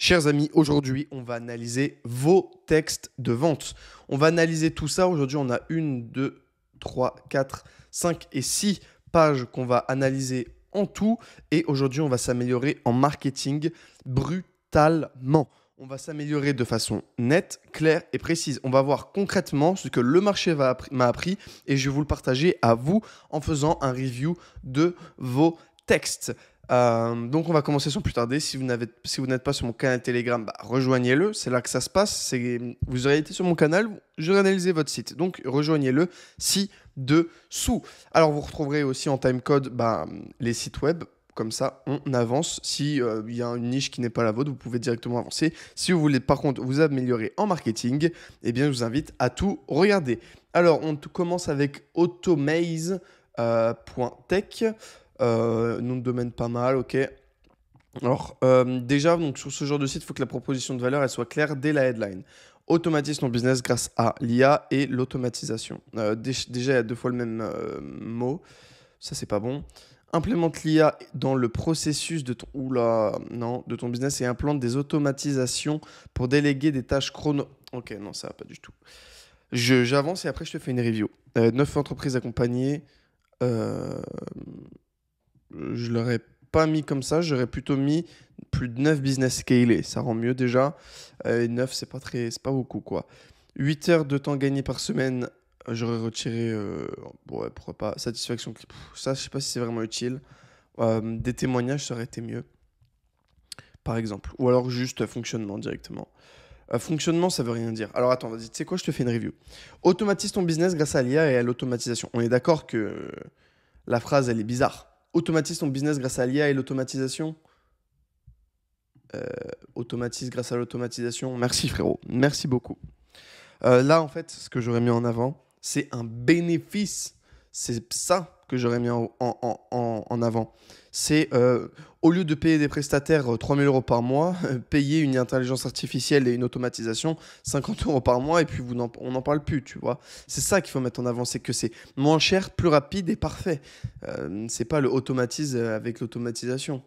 Chers amis, aujourd'hui, on va analyser vos textes de vente. On va analyser tout ça. Aujourd'hui, on a une, deux, trois, quatre, cinq et six pages qu'on va analyser en tout. Et aujourd'hui, on va s'améliorer en marketing brutalement. On va s'améliorer de façon nette, claire et précise. On va voir concrètement ce que le marché m'a appris, et je vais vous le partager à vous en faisant un review de vos textes. Euh, donc on va commencer sans plus tarder. Si vous n'êtes si pas sur mon canal Telegram, bah, rejoignez-le. C'est là que ça se passe. Vous aurez été sur mon canal, j'aurais analysé votre site. Donc rejoignez-le ci-dessous. Alors vous retrouverez aussi en timecode bah, les sites web. Comme ça, on avance. Si il euh, y a une niche qui n'est pas la vôtre, vous pouvez directement avancer. Si vous voulez par contre vous améliorer en marketing, eh bien je vous invite à tout regarder. Alors on commence avec automaze.tech. Euh, euh, nous de domaine pas mal, ok. Alors, euh, déjà, donc, sur ce genre de site, il faut que la proposition de valeur elle soit claire dès la headline. Automatise ton business grâce à l'IA et l'automatisation. Euh, déjà, il y a deux fois le même mot. Ça, c'est pas bon. Implémente l'IA dans le processus de ton, de ton business et implante des automatisations pour déléguer des tâches chrono. Ok, non, ça va pas du tout. J'avance et après, je te fais une review. 9 entreprises accompagnées je l'aurais pas mis comme ça, j'aurais plutôt mis plus de 9 business scalés. Ça rend mieux déjà. Euh, et 9, c'est pas, très, c'est pas beaucoup, quoi. 8 heures de temps gagné par semaine, j'aurais retiré, euh, pourquoi pas, satisfaction. ça, je sais pas si c'est vraiment utile. Euh, des témoignages, ça aurait été mieux, par exemple. Ou alors juste fonctionnement directement. fonctionnement, ça veut rien dire. Alors attends, vas-y, tu sais quoi, je te fais une review. Automatise ton business grâce à l'IA et à l'automatisation. On est d'accord que la phrase, elle est bizarre automatise ton business grâce à l'IA et l'automatisation. Euh, automatise grâce à l'automatisation. Merci frérot, merci beaucoup. Euh, là en fait, ce que j'aurais mis en avant, c'est un bénéfice. C'est ça que j'aurais mis en, en, en, avant. C'est euh, au lieu de payer des prestataires 3000 euh, euros par mois, payer une intelligence artificielle et une automatisation 50 euros par mois et puis vous on n'en parle plus, tu vois. C'est ça qu'il faut mettre en avant, c'est que c'est moins cher, plus rapide et parfait. Euh, c'est pas le automatise euh, avec l'automatisation.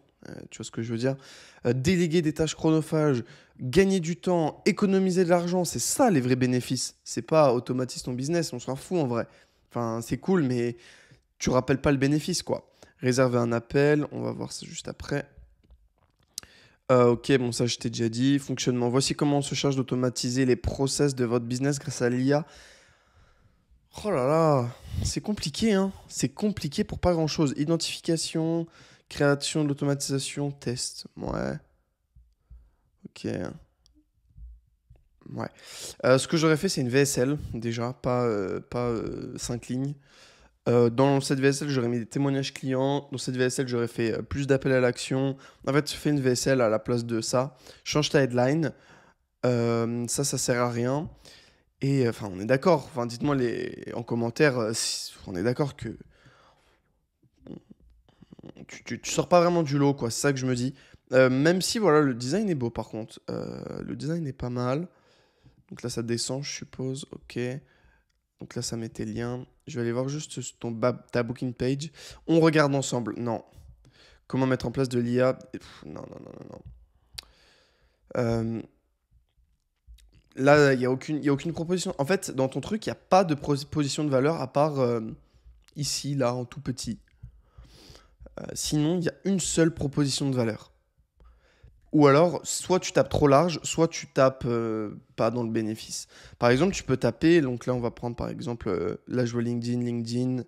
tu vois ce que je veux dire Déléguer des tâches chronophages, gagner du temps, économiser de l'argent, c'est ça les vrais bénéfices. C'est pas automatise ton business, on s'en fou en vrai. Enfin, c'est cool, mais tu rappelles pas le bénéfice, quoi. Réserver un appel, on va voir ça juste après. Euh, ok, bon, ça je t'ai déjà dit. Fonctionnement. Voici comment on se charge d'automatiser les process de votre business grâce à l'IA. Oh là là, c'est compliqué, hein. C'est compliqué pour pas grand chose. Identification, création de l'automatisation, test. Ouais. Ok. Ouais. Euh, ce que j'aurais fait, c'est une VSL, déjà, pas, euh, pas 5 lignes. Euh, dans cette VSL, j'aurais mis des témoignages clients. Dans cette VSL, j'aurais fait euh, plus d'appels à l'action. En fait, fais une VSL à la place de ça. Change ta headline. Euh, ça, ça sert à rien. Et enfin, on est d'accord. Enfin, dites-moi les... en commentaire si on est d'accord que. Tu, sors pas vraiment du lot, quoi. C'est ça que je me dis. même si, voilà, le design est beau par contre. le design est pas mal. Donc là, ça descend, je suppose. Ok. Donc là, ça met lien. Je vais aller voir juste ta booking page. On regarde ensemble. Non. Comment mettre en place de l'IA Non, non, non, non, non. Euh, là, il n'y a, aucune, a aucune proposition. En fait, dans ton truc, il n'y a pas de proposition de valeur à part euh, ici, là, en tout petit. Euh, sinon, il y a une seule proposition de valeur. Ou alors, soit tu tapes trop large, soit tu tapes euh, pas dans le bénéfice. Par exemple, tu peux taper, donc là on va prendre par exemple, euh, là je vois LinkedIn, LinkedIn.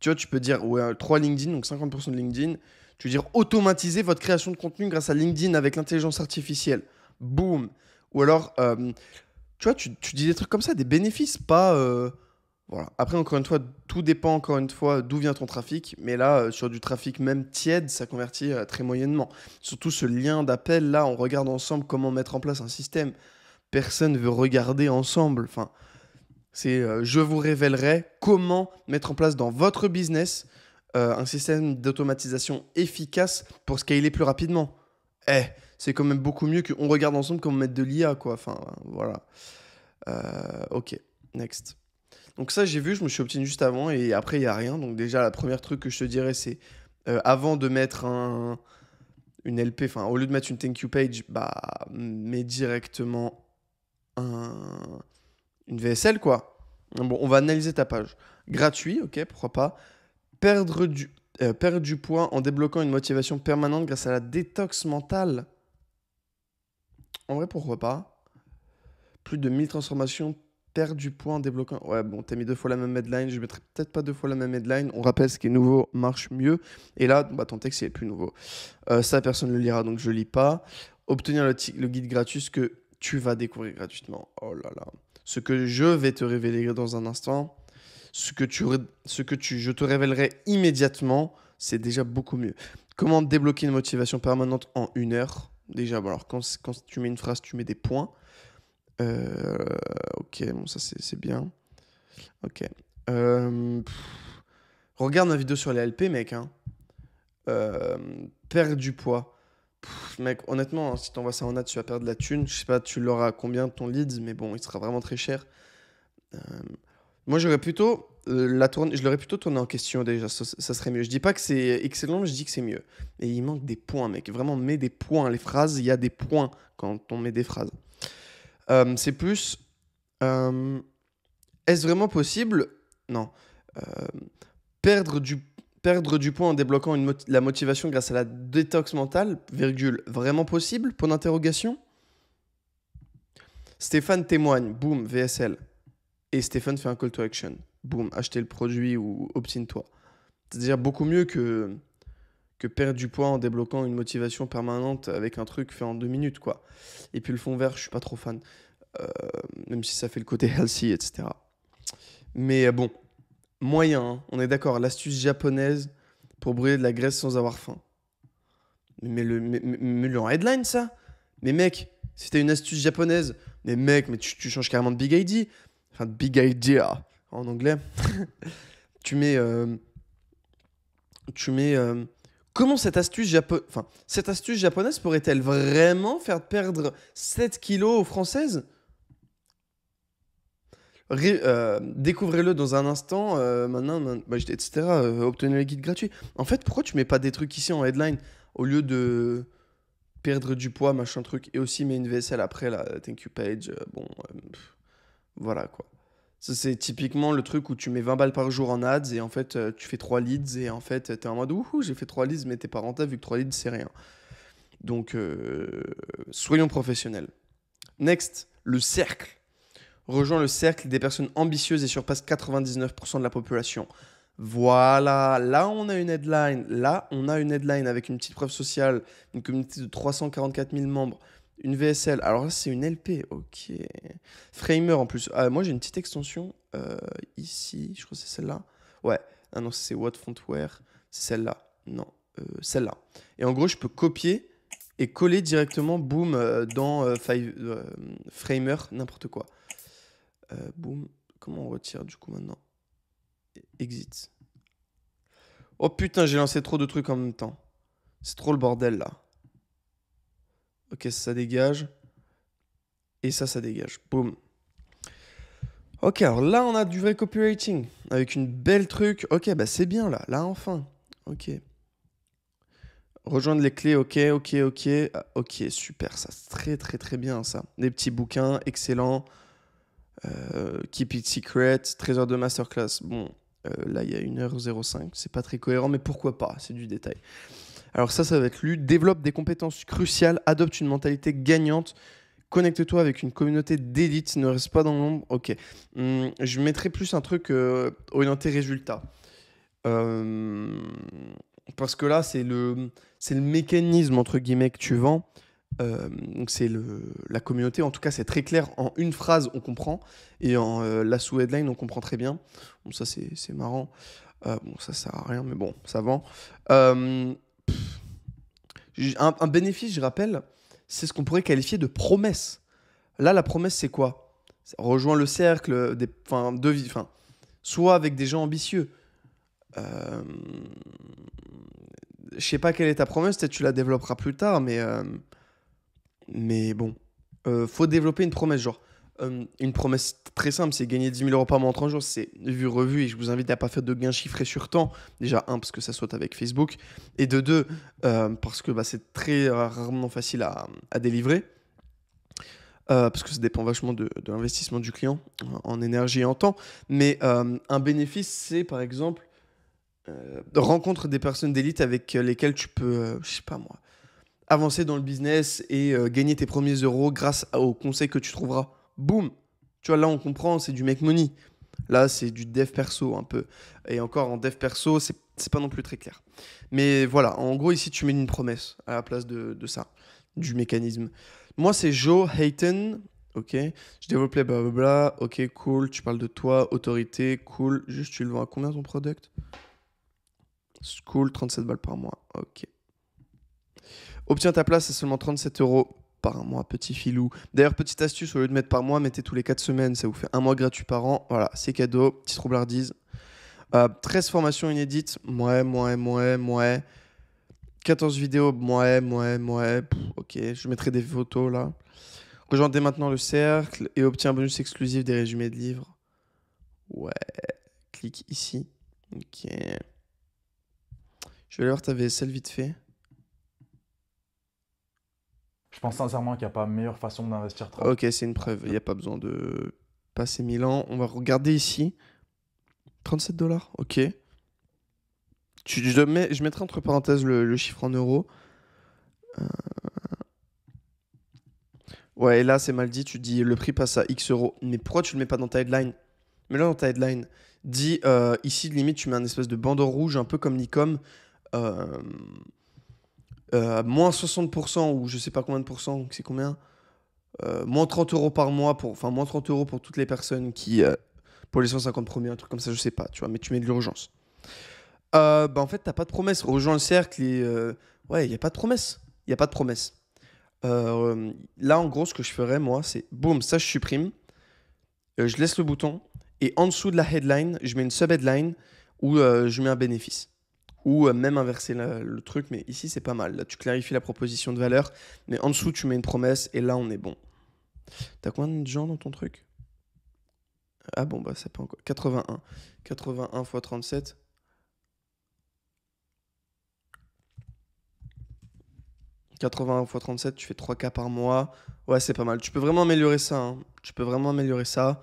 Tu vois, tu peux dire ouais, 3 euh, LinkedIn, donc 50% de LinkedIn. Tu veux dire automatiser votre création de contenu grâce à LinkedIn avec l'intelligence artificielle. Boum Ou alors, tu vois, tu, tu, dis des trucs comme ça, des bénéfices, pas voilà. Après, encore une fois, tout dépend encore une fois d'où vient ton trafic, mais là, euh, sur du trafic même tiède, ça convertit euh, très moyennement. Surtout ce lien d'appel, là, on regarde ensemble comment mettre en place un système. Personne veut regarder ensemble. Enfin, c'est euh, je vous révélerai comment mettre en place dans votre business un système d'automatisation efficace pour scaler plus rapidement. Eh, c'est quand même beaucoup mieux qu'on regarde ensemble comment mettre de l'IA, quoi. Enfin, voilà. ok, next. Donc ça, j'ai vu, je me suis obtenu juste avant et après, il n'y a rien. Donc déjà, la première truc que je te dirais, c'est euh, avant de mettre un, une LP, enfin, au lieu de mettre une thank you page, bah, mets directement un, une VSL, quoi. Bon, on va analyser ta page. Gratuit, ok, pourquoi pas. Perdre du, euh, perdre du poids en débloquant une motivation permanente grâce à la détox mentale. En vrai, pourquoi pas Plus de 1000 transformations du point en débloquant. Ouais, bon, t'as mis deux fois la même headline, je mettrai peut-être pas deux fois la même headline. On rappelle ce qui est nouveau marche mieux. Et là, bah, ton texte, il est plus nouveau. Euh, ça, personne ne le lira, donc je lis pas. Obtenir le, le guide gratuit, ce que tu vas découvrir gratuitement. Oh là là. Ce que je vais te révéler dans un instant, ce que, tu, ce que tu, je te révélerai immédiatement, c'est déjà beaucoup mieux. Comment débloquer une motivation permanente en une heure Déjà, bon, alors quand, quand tu mets une phrase, tu mets des points. Euh, ok, bon, ça c'est bien. Ok. Euh, regarde ma vidéo sur les LP, mec. Hein. Euh, perdre du poids. mec, honnêtement, hein, si t'envoies ça en ad tu vas perdre de la thune. Je sais pas, tu l'auras combien ton leads, mais bon, il sera vraiment très cher. moi, j'aurais plutôt la je l'aurais plutôt tourné en question déjà, ça, serait mieux. Je dis pas que c'est excellent, je dis que c'est mieux. Et il manque des points, mec. Vraiment, mets des points. Les phrases, il y a des points quand on met des phrases. Euh, c'est plus. Euh, est-ce vraiment possible Non. Euh, perdre, du, perdre du poids en débloquant la motivation grâce à la détox mentale, virgule, vraiment possible Point d'interrogation Stéphane témoigne, boum, VSL. Et Stéphane fait un call to action, boum, achetez le produit ou obstine-toi. C'est-à-dire beaucoup mieux que que perdre du poids en débloquant une motivation permanente avec un truc fait en deux minutes, quoi. Et puis le fond vert, je suis pas trop fan, euh, même si ça fait le côté healthy, etc. Mais euh, bon, moyen, hein. on est d'accord, l'astuce japonaise pour brûler de la graisse sans avoir faim. Mais le, mais, headline, ça Mais mec, c'était une astuce japonaise. Mais mec, mais tu, changes carrément de Big ID. Enfin, de Big Idea en anglais. tu mets. Euh, tu mets comment cette astuce, enfin, cette astuce japonaise pourrait-elle vraiment faire perdre 7 kilos aux Françaises euh, Découvrez-le dans un instant, euh, maintenant, bah, etc. Euh, obtenez le guide gratuit. En fait, pourquoi tu mets pas des trucs ici en headline au lieu de perdre du poids, machin truc, et aussi mets une vaisselle après, la thank you page, bon, voilà quoi. Ça, c'est typiquement le truc où tu mets 20 balles par jour en ads et en fait, euh, tu fais 3 leads et en fait, t'es en mode ouh, j'ai fait 3 leads, mais t'es pas rentable vu que 3 leads, c'est rien. Donc, euh, soyons professionnels. Next, le cercle. Rejoins le cercle des personnes ambitieuses et surpasse 99% de la population. Voilà, là on a une headline. Là on a une headline avec une petite preuve sociale, une communauté de 344 000 membres. Une VSL. Alors là, c'est une LP. Ok. Framer en plus. Ah, moi, j'ai une petite extension euh, ici. Je crois que c'est celle-là. Ouais. Ah non, c'est What Fontware. C'est celle-là. Non, euh, celle-là. Et en gros, je peux copier et coller directement, boom, euh, dans Framer, n'importe quoi. boom. Comment on retire du coup maintenant Exit. Oh putain, j'ai lancé trop de trucs en même temps. C'est trop le bordel là. Ok, ça dégage. Et ça, ça dégage. Boum. Ok, alors là, on a du vrai copywriting. Avec une belle truc. Ok, bah c'est bien là. Là, enfin. Ok. Rejoindre les clés, ok, ok, ok. Ah, ok, super, ça, très, très, très bien, ça. Des petits bouquins, excellent. Euh, keep it secret, trésor de masterclass. Bon, euh, là, il y a 1h05, c'est pas très cohérent, mais pourquoi pas, c'est du détail. Alors ça, ça va être lu. Développe des compétences cruciales, adopte une mentalité gagnante, connecte-toi avec une communauté d'élite, ne reste pas dans l'ombre. Ok. Hum, je mettrai plus un truc euh, orienté résultat. Euh, parce que là, c'est le, c'est le mécanisme, entre guillemets, que tu vends. Euh, donc c'est la communauté, en tout cas c'est très clair, en une phrase on comprend, et en la sous-headline on comprend très bien. Bon ça c'est marrant, bon ça sert à rien mais bon ça vend. Un, bénéfice, je rappelle, c'est ce qu'on pourrait qualifier de promesse. Là, la promesse, c'est quoi Rejoins le cercle, des, de vie, soit avec des gens ambitieux. Je euh, je sais pas quelle est ta promesse, peut-être tu la développeras plus tard, mais, euh, mais bon. Euh, faut développer une promesse, genre, euh, une promesse très simple, c'est gagner 10 000 euros par mois en 30 jours. C'est vu, revu, et je vous invite à ne pas faire de gains chiffrés sur temps. Déjà, un, parce que ça soit avec Facebook, et de deux, euh, parce que bah, c'est très rarement facile à, à délivrer. Euh, parce que ça dépend vachement de, l'investissement du client en énergie et en temps. Mais un bénéfice, c'est par exemple rencontre des personnes d'élite avec lesquelles tu peux, je sais pas moi, avancer dans le business et gagner tes premiers euros grâce aux conseils que tu trouveras boum. Tu vois, là, on comprend, c'est du make money. Là, c'est du dev perso un peu. Et encore, en dev perso, c'est pas non plus très clair. Mais voilà, en gros, ici, tu mets une promesse à la place de, ça, du mécanisme. Moi, c'est Joe Hayton. Ok, je développais blablabla. Ok, cool. Tu parles de toi, autorité, cool. Juste, tu le vends à combien ton product Cool, 37 balles par mois. Ok. Obtiens ta place à seulement 37 euros par mois, petit filou. D'ailleurs, petite astuce, au lieu de mettre par mois, mettez tous les 4 semaines, ça vous fait un mois gratuit par an. Voilà, c'est cadeau, petit troublardise. Euh, 13 formations inédites, mouais, mouais, mouais, mouais. 14 vidéos, mouais, mouais, mouais. ok, je mettrai des photos là. rejoignez maintenant le cercle et obtiens un bonus exclusif des résumés de livres. Ouais, clique ici. Ok. Je vais aller voir ta vite fait. Je pense sincèrement qu'il n'y a pas meilleure façon d'investir Ok, c'est une preuve. Il n'y a pas besoin de passer 1000 ans. On va regarder ici. 37 dollars, ok. je, mettrai entre parenthèses le, chiffre en euros. Euh. Ouais, et là, c'est mal dit. Tu dis le prix passe à X euros. Mais pourquoi tu ne le mets pas dans ta headline Mets-le dans ta headline. Dis euh, ici, limite, tu mets un espèce de bandeau rouge, un peu comme Nicom. Euh, euh, moins 60% ou je sais pas combien de pourcents, c'est combien euh, Moins 30 euros par mois, pour, enfin moins 30 euros pour toutes les personnes qui, euh, pour les 150 premiers, un truc comme ça, je sais pas, tu vois, mais tu mets de l'urgence. bah en fait, t'as pas de promesse. Rejoins le cercle et ouais, il a pas de promesse. Il a pas de promesse. là, en gros, ce que je ferais, moi, c'est boum, ça je supprime, je laisse le bouton et en dessous de la headline, je mets une sub-headline où je mets un bénéfice ou euh, même inverser le truc, mais ici c'est pas mal. Là, tu clarifies la proposition de valeur, mais en dessous tu mets une promesse et là on est bon. T'as combien de gens dans ton truc Ah bon, bah c'est pas encore. 81. 81 x 37. « 81 x 37, tu fais 3K par mois. Ouais, c'est pas mal. Tu peux vraiment améliorer ça. Hein. Tu peux vraiment améliorer ça.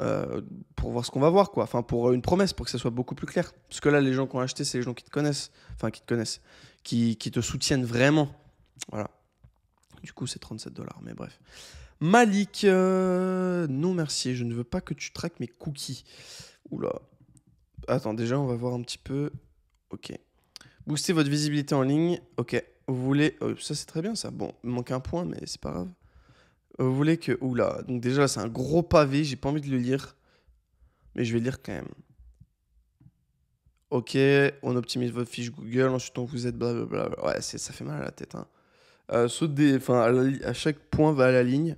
Euh, pour voir ce qu'on va voir, quoi. Enfin, pour euh, une promesse, pour que ça soit beaucoup plus clair. Parce que là, les gens qui ont acheté, c'est les gens qui te connaissent, enfin, qui te connaissent, qui, qui te soutiennent vraiment. Voilà. Du coup, c'est 37 dollars, mais bref. Malik, euh, non merci, je ne veux pas que tu traques mes cookies. Oula. Attends, déjà, on va voir un petit peu. Ok. Booster votre visibilité en ligne. Ok. Vous voulez. ça, c'est très bien, ça. Bon, il manque un point, mais c'est pas grave. Euh, vous voulez que. Oula, donc déjà c'est un gros pavé, j'ai pas envie de le lire. Mais je vais lire quand même. Ok, on optimise votre fiche Google, ensuite on vous aide, blablabla. Ouais, ça fait mal à la tête. Hein. Euh, saute des, à, à, chaque point va à la ligne.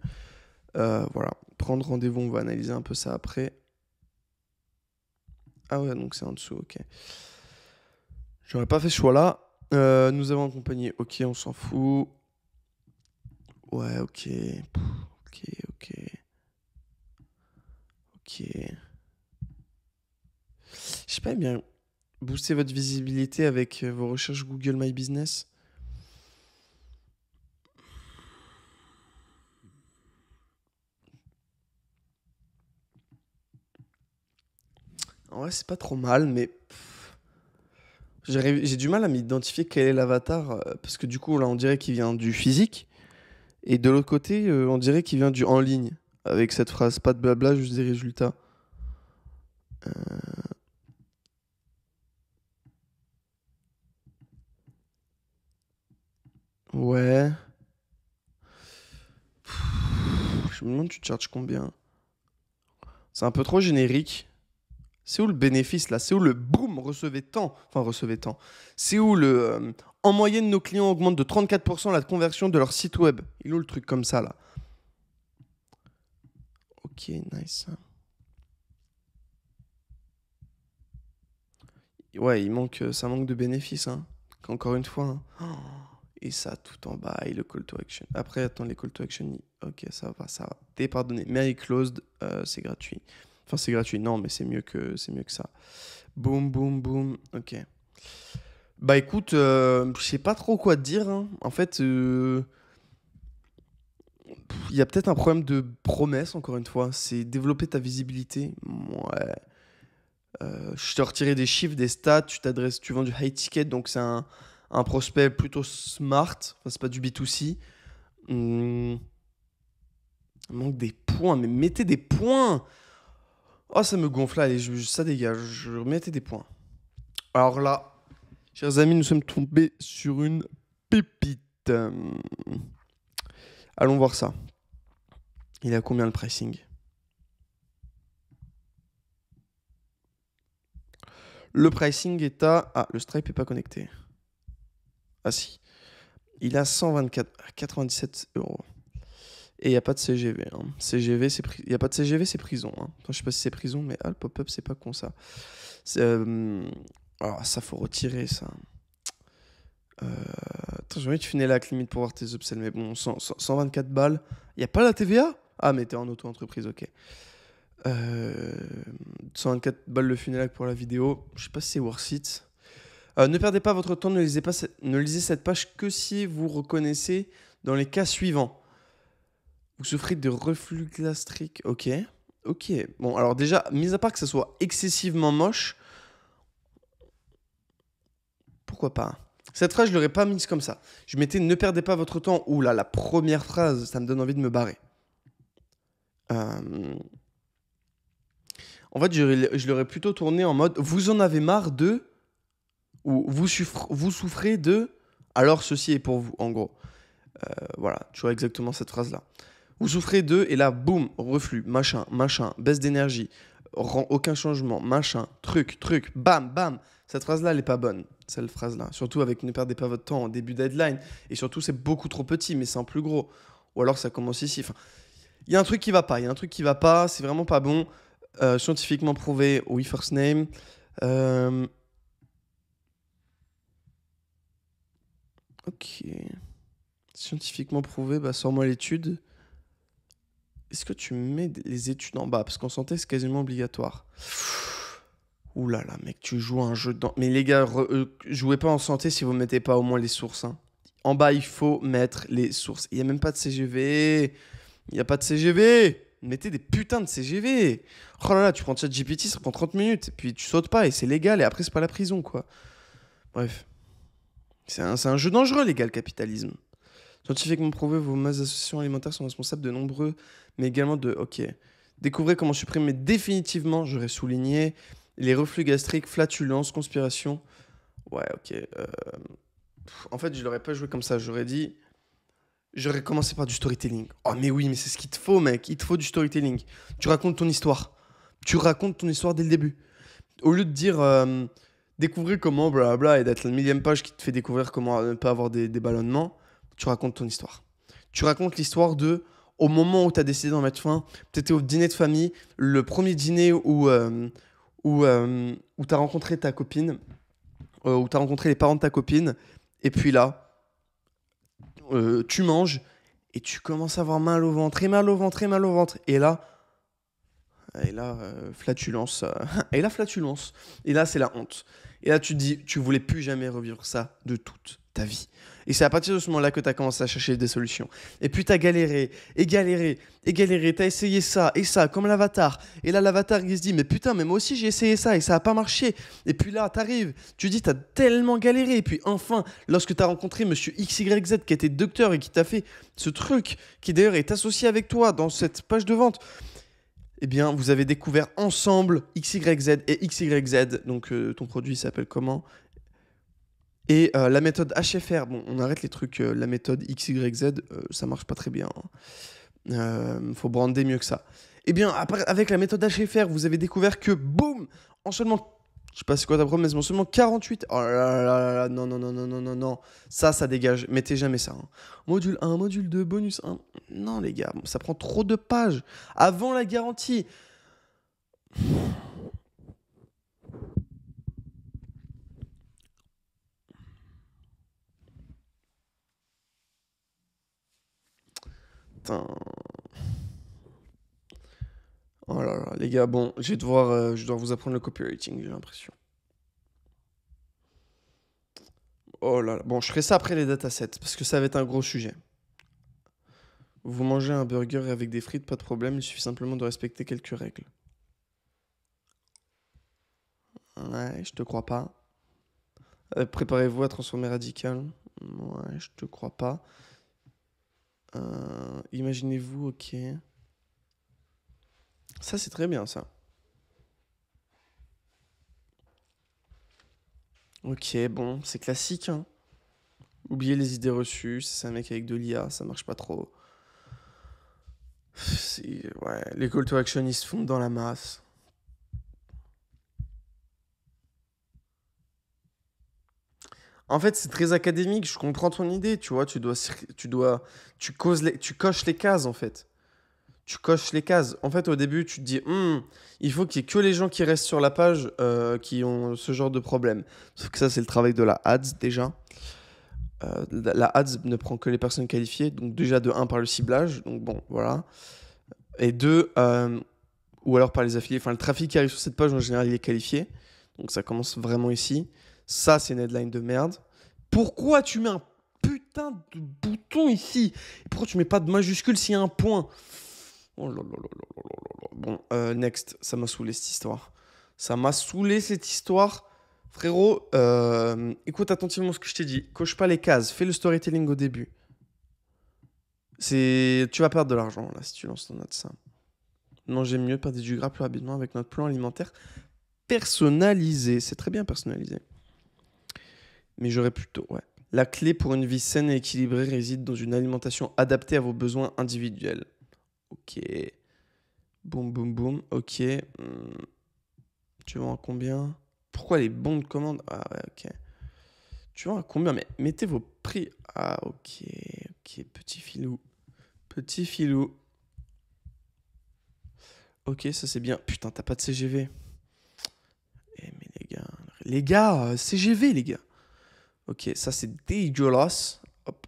Euh, voilà, prendre rendez-vous, on va analyser un peu ça après. Ah ouais, donc c'est en dessous, ok. J'aurais pas fait ce choix là. nous avons accompagné, ok, on s'en fout. Ouais, ok. Ok, ok. Ok. Je sais pas bien. Booster votre visibilité avec euh, vos recherches Google My Business. Ouais, c'est pas trop mal, mais j'ai du mal à m'identifier quel est l'avatar euh, parce que du coup là on dirait qu'il vient du physique et de l'autre côté, euh, on dirait qu'il vient du en ligne, avec cette phrase pas de blabla, juste des résultats. Euh. Ouais. je me demande, tu charges combien C'est un peu trop générique. C'est où le bénéfice là C'est où le boom Recevez tant Enfin, recevez tant. C'est où le. Euh, en moyenne, nos clients augmentent de 34% la conversion de leur site web. Il ouvre le truc comme ça là Ok, nice. Ouais, il manque, euh, ça manque de bénéfices. Hein. Encore une fois. Hein. Oh, et ça tout en bas. Et le call to action. Après, attends, les call to action. Ok, ça va, ça va. T'es Mais Mary closed, euh, c'est gratuit. Enfin, c'est gratuit. Non, mais c'est mieux que c'est mieux que ça. Boum, boum, boum. Ok. Bah écoute, euh, je sais pas trop quoi te dire. Hein. En fait, euh, il y a peut-être un problème de promesse, encore une fois. C'est développer ta visibilité. Ouais. Euh, je te retirais des chiffres, des stats, tu t'adresses, tu vends du high ticket, donc c'est un, prospect plutôt smart. Enfin, c'est pas du B2C. Hmm. manque des points, mais mettez des points. Oh, ça me gonfle, allez, ça dégage. Je mettez des points. Alors là, Chers amis, nous sommes tombés sur une pépite. Allons voir ça. Il a combien le pricing Le pricing est à. Ah, le Stripe n'est pas connecté. Ah si. Il a 124, 97 euros. Et il n'y a pas de CGV. Hein. CGV, il n'y a pas de CGV, c'est prison. Hein. je sais pas si c'est prison, mais ah, le pop-up, c'est pas con ça. C'est... Euh, alors, ah, ça, faut retirer ça. Euh, attends, j'ai envie de finir la limite pour voir tes upsells, mais bon, 124 balles. Il a pas la TVA Ah, mais t'es en auto-entreprise, ok. 124 euh, balles le Funelac pour la vidéo. Je sais pas si c'est worth it. Euh, ne perdez pas votre temps, ne lisez, pas cette... ne lisez cette page que si vous reconnaissez dans les cas suivants. Vous souffrez de reflux gastrique, ok. Ok, bon alors déjà, mis à part que ça soit excessivement moche, pourquoi pas hein. Cette phrase, je l'aurais pas mise comme ça. Je mettais ne perdez pas votre temps. Ouh là, la première phrase, ça me donne envie de me barrer. Euh, en fait, je, l'aurais plutôt tourné en mode vous en avez marre de ou vous, vous souffrez de alors ceci est pour vous, en gros. Euh, voilà, tu vois exactement cette phrase là. Vous souffrez de et là, boum, reflux, machin, machin, baisse d'énergie, rend aucun changement, machin, truc, truc, bam, bam. Cette phrase-là, elle n'est pas bonne, cette phrase-là. Surtout avec ne perdez pas votre temps en début deadline. Et surtout, c'est beaucoup trop petit, mais c'est en plus gros. Ou alors, ça commence ici. Enfin, il y a un truc qui va pas, il y a un truc qui va pas, c'est vraiment pas bon. Euh, scientifiquement prouvé, oui, first name. Euh, ok. Scientifiquement prouvé, bah, sors-moi l'étude. Est-ce que tu mets les études en bas Parce qu'en santé, c'est quasiment obligatoire. Ouh là là, mec, tu joues un jeu dans... Mais les gars, euh, jouez pas en santé si vous mettez pas au moins les sources. Hein. En bas, il faut mettre les sources. Il n'y a même pas de CGV. Il n'y a pas de CGV. Mettez des putains de CGV. Oh là là, tu prends GPT, ça prend 30 minutes. Et puis tu sautes pas et c'est légal. Et après, c'est pas la prison, quoi. Bref. C'est un, un jeu dangereux, légal le capitalisme. Scientifiquement prouvé, vos masses d'associations alimentaires sont responsables de nombreux, mais également de. Ok. Découvrez comment supprimer définitivement, j'aurais souligné, les reflux gastriques, flatulences, conspirations... » Ouais, ok. Euh, en fait, je l'aurais pas joué comme ça. J'aurais dit. J'aurais commencé par du storytelling. Oh, mais oui, mais c'est ce qu'il te faut, mec. Il te faut du storytelling. Tu racontes ton histoire. Tu racontes ton histoire dès le début. Au lieu de dire. Euh, découvrez découvrir comment, blabla, et d'être la millième page qui te fait découvrir comment ne pas avoir des, des ballonnements, tu racontes ton histoire. Tu racontes l'histoire de au moment où tu as décidé d'en mettre fin, peut étais au dîner de famille, le premier dîner où, euh, où, euh, tu as rencontré ta copine, euh, où tu as rencontré les parents de ta copine, et puis là, tu manges et tu commences à avoir mal au ventre, et mal au ventre, et mal au ventre, et là, et là, flatulence, et là, flatulence, et là, c'est la honte. Et là, tu te dis, tu voulais plus jamais revivre ça de toute vie. Et c'est à partir de ce moment-là que tu as commencé à chercher des solutions. Et puis tu as galéré, et galéré, et galéré. Tu as essayé ça, et ça, comme l'avatar. Et là, l'avatar, il se dit, mais putain, mais moi aussi, j'ai essayé ça, et ça n'a pas marché. Et puis là, tu arrives, tu dis, tu as tellement galéré. Et puis enfin, lorsque tu as rencontré monsieur XYZ, qui était docteur et qui t'a fait ce truc, qui d'ailleurs est associé avec toi dans cette page de vente, eh bien, vous avez découvert ensemble XYZ et XYZ. Donc, euh, ton produit s'appelle comment et euh, la méthode HFR, bon, on arrête les trucs, euh, la méthode XYZ, euh, ça marche pas très bien. Hein. faut brander mieux que ça. Eh bien, avec la méthode HFR, vous avez découvert que, boum, en seulement, je sais pas c'est quoi ta promesse, mais en seulement 48, oh là là là là, non, non, non, non, non, non, non, ça, ça dégage, mettez jamais ça. Hein. Module 1, module 2, bonus 1, non les gars, ça prend trop de pages, avant la garantie. Oh là là, les gars, bon, je vais devoir, euh, dois vous apprendre le copywriting, j'ai l'impression. Oh là là. Bon, je ferai ça après les datasets, parce que ça va être un gros sujet. Vous mangez un burger avec des frites, pas de problème, il suffit simplement de respecter quelques règles. Ouais, je te crois pas. Euh, préparez-vous à transformer radical. Ouais, je te crois pas. Euh, imaginez-vous, ok. Ça, c'est très bien, ça. Ok, bon, c'est classique. Hein. Oubliez les idées reçues, c'est un mec avec de l'IA, ça marche pas trop. Ouais, les call to action, ils se dans la masse. En fait, c'est très académique, je comprends ton idée, tu vois, tu dois tu dois tu les, coches les cases en fait. Tu coches les cases. En fait, au début, tu te dis hum, il faut qu'il y ait que les gens qui restent sur la page euh, qui ont ce genre de problème. Sauf que ça c'est le travail de la ads déjà. Euh, la ads ne prend que les personnes qualifiées, donc déjà de 1 par le ciblage, donc bon, voilà. Et deux, euh, ou alors par les affiliés, enfin le trafic qui arrive sur cette page en général, il est qualifié. Donc ça commence vraiment ici. Ça, c'est une headline de merde. Pourquoi tu mets un putain de bouton ici Pourquoi tu mets pas de majuscule s'il y a un point oh Bon, euh, next, ça m'a saoulé cette histoire. Ça m'a saoulé cette histoire. Frérot, euh, écoute attentivement ce que je t'ai dit. Coche pas les cases, fais le storytelling au début. C'est, tu vas perdre de l'argent là si tu lances ton note ça. Non, j'aime mieux perdre du gras plus rapidement avec notre plan alimentaire personnalisé. C'est très bien personnalisé mais j'aurais plutôt, ouais. La clé pour une vie saine et équilibrée réside dans une alimentation adaptée à vos besoins individuels. Ok. Boum, boum, boum. Ok. Hmm. Tu vends à combien Pourquoi les bons de commande Ah ouais, ok. Tu vends à combien Mais mettez vos prix. Ah ok, ok, petit filou. Petit filou. Ok, ça c'est bien. Putain, t'as pas de CGV. Eh mais les gars, les gars, euh, CGV les gars. Ok, ça c'est dégueulasse. Hop.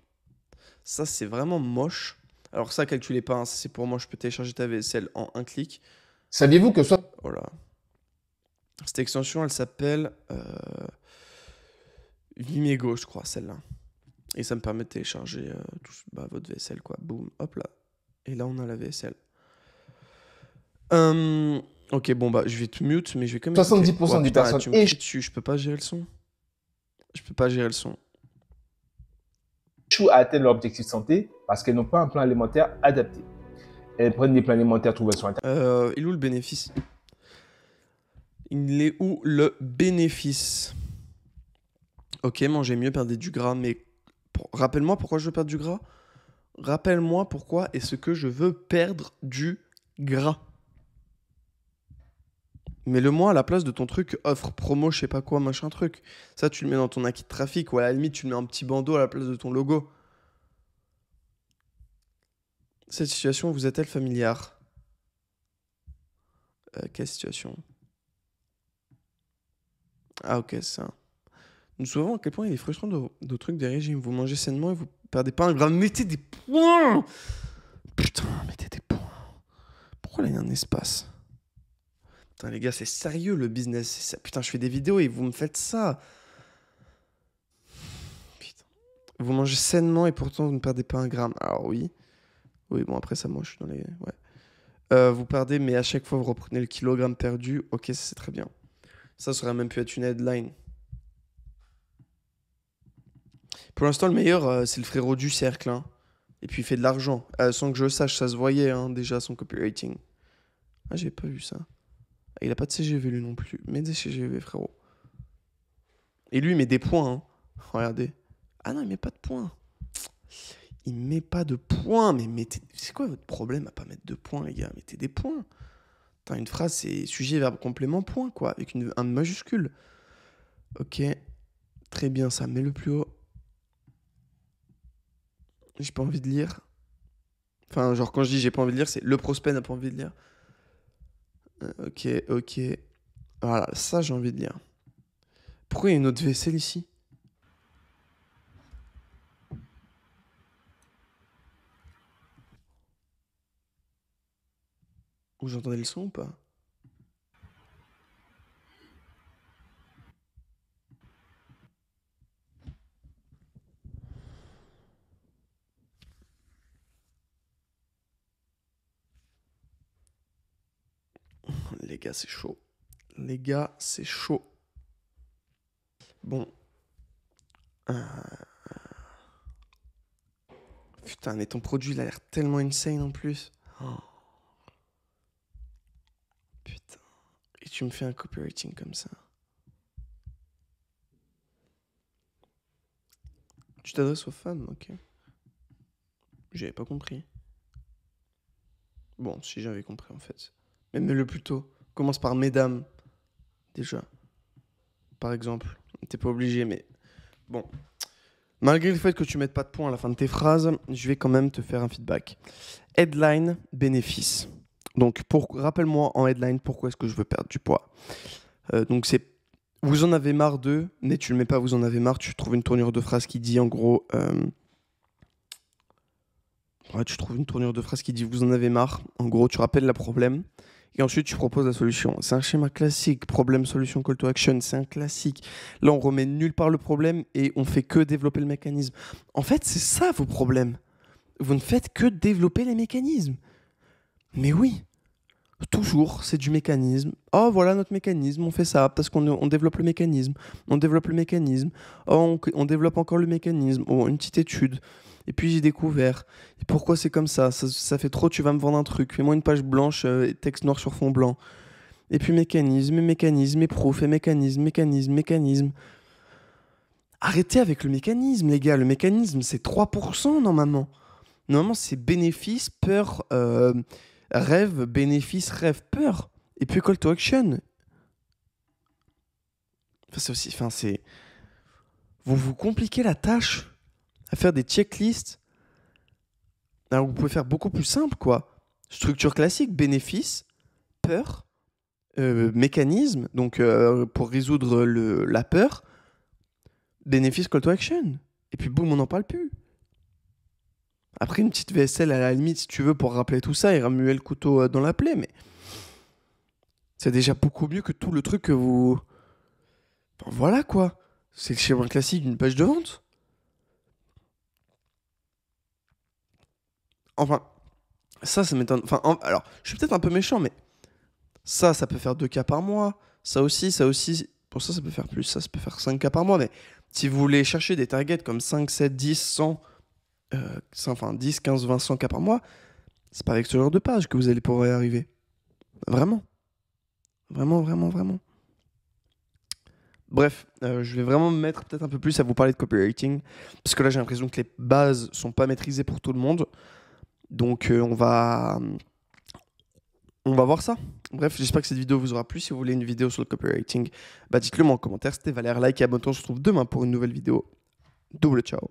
Ça c'est vraiment moche. Alors ça, calculez pas, hein, c'est pour moi, je peux télécharger ta vaisselle en un clic. Saviez-vous que ça... Voilà. Oh cette extension, elle s'appelle euh, Vimego, je crois, celle-là. Et ça me permet de télécharger euh, bah, votre vaisselle, quoi. Boum, hop là. Et là, on a la vaisselle. Hum, ok, bon, bah, je vais te mute, mais je vais quand même. 70% du personnes. Tu et je peux pas gérer le son. Je peux pas gérer le son. Chou à atteindre leur objectif santé parce qu'elles n'ont pas un plan alimentaire adapté. Elles prennent des plans alimentaires trouvés sur Internet. Euh, il est où le bénéfice Il est où le bénéfice Ok, manger mieux, perdre du gras, mais rappelle-moi pourquoi je veux perdre du gras Rappelle-moi pourquoi est-ce que je veux perdre du gras mais le moi à la place de ton truc offre promo, je sais pas quoi, machin truc. Ça, tu le mets dans ton acquis de trafic ou à la limite, tu le mets un petit bandeau à la place de ton logo. Cette situation vous est-elle familière euh, Quelle situation Ah, ok, ça. Nous savons à quel point il est frustrant de, trucs des régimes. Vous mangez sainement et vous perdez pas un gramme. Mettez des points Putain, mettez des points. Pourquoi là, il y a un espace les gars, c'est sérieux le business. Putain, je fais des vidéos et vous me faites ça. Vous mangez sainement et pourtant vous ne perdez pas un gramme. Alors oui. Oui, bon, après ça, moi, je dans les. Euh, vous perdez, mais à chaque fois, vous reprenez le kilogramme perdu. Ok, c'est très bien. Ça, ça aurait même pu être une headline. Pour l'instant, le meilleur, euh, c'est le frérot du cercle. Hein. Et puis, il fait de l'argent. Euh, sans que je le sache, ça se voyait hein, déjà, son copywriting. Ah, j'ai pas vu ça il a pas de CGV lui non plus. Mais des CGV, frérot. Et lui, il met des points. Hein. Regardez. Ah non, il met pas de points. Il met pas de points. Mais mettez... c'est quoi votre problème à pas mettre de points, les gars Mettez des points. une phrase, c'est sujet, verbe, complément, point, quoi. Avec une, un majuscule. Ok. Très bien, ça. Mets le plus haut. J'ai pas envie de lire. Enfin, genre, quand je dis j'ai pas envie de lire, c'est le prospect n'a pas envie de lire. Euh, ok, ok. Voilà, ça j'ai envie de dire. Pourquoi il y a une autre vaisselle ici Vous j'entendais le son ou pas les gars, c'est chaud. Les gars, c'est chaud. Bon. Euh, putain, mais ton produit, il a l'air tellement insane en plus. Oh. Putain. Et tu me fais un copywriting comme ça. Tu t'adresses aux femmes, ok. J'avais pas compris. Bon, si j'avais compris en fait. Mais, mais le plus tôt. Commence par mesdames, déjà. Par exemple. T'es pas obligé, mais bon. Malgré le fait que tu mettes pas de points à la fin de tes phrases, je vais quand même te faire un feedback. Headline, bénéfice. Donc, pour... rappelle-moi en headline pourquoi est-ce que je veux perdre du poids. Euh, donc, c'est vous en avez marre de, mais tu le mets pas, vous en avez marre, tu trouves une tournure de phrase qui dit en gros. Euh, ouais, tu trouves une tournure de phrase qui dit vous en avez marre. En gros, tu rappelles le problème, et ensuite, tu proposes la solution. C'est un schéma classique, problème-solution, call to action, c'est un classique. Là, on remet nulle part le problème et on fait que développer le mécanisme. En fait, c'est ça vos problèmes. Vous ne faites que développer les mécanismes. Mais oui, Toujours, c'est du mécanisme. Oh, voilà notre mécanisme, on fait ça parce qu'on développe le mécanisme. On développe le mécanisme. Oh, on, développe encore le mécanisme. Oh, une petite étude. Et puis j'ai découvert. Et pourquoi c'est comme ça, ça, fait trop, tu vas me vendre un truc. Fais-moi une page blanche, euh, et texte noir sur fond blanc. Et puis mécanisme, mécanisme, et et mécanisme, mécanisme, mécanisme. Arrêtez avec le mécanisme, les gars. Le mécanisme, c'est 3% normalement. Normalement, c'est bénéfice, peur. Euh, Rêve, bénéfice, rêve, peur. Et puis call to action. Enfin, c'est aussi. Enfin, c'est. Vous vous compliquez la tâche à faire des checklists. Alors, vous pouvez faire beaucoup plus simple, quoi. Structure classique, bénéfice, peur, euh, mécanisme, donc euh, pour résoudre le, la peur, bénéfice, call to action. Et puis boum, on n'en parle plus. Après, une petite VSL, à la limite, si tu veux, pour rappeler tout ça et remuer le couteau euh, dans la plaie, mais c'est déjà beaucoup mieux que tout le truc que vous. voilà quoi. C'est le schéma classique d'une page de vente. Enfin, ça, ça m'étonne. Enfin, alors, je suis peut-être un peu méchant, mais ça, ça peut faire deux cas par mois. Ça aussi, ça aussi. Pour ça, ça peut faire plus. Ça, ça peut faire 5 cas par mois. Mais si vous voulez chercher des targets comme 5, 7, 10, 100, euh, enfin 10, 15, 20, 100 cas par mois, c'est pas avec ce genre de page que vous allez pouvoir y arriver. Vraiment. Vraiment, vraiment, vraiment. Bref, euh, je vais vraiment me mettre peut-être un peu plus à vous parler de copywriting, parce que là j'ai l'impression que les bases sont pas maîtrisées pour tout le monde. Donc euh, on va on va voir ça. Bref, j'espère que cette vidéo vous aura plu. Si vous voulez une vidéo sur le copywriting, bah dites-le moi en commentaire. C'était Valère, like et abonne-toi. On se retrouve demain pour une nouvelle vidéo. Double ciao.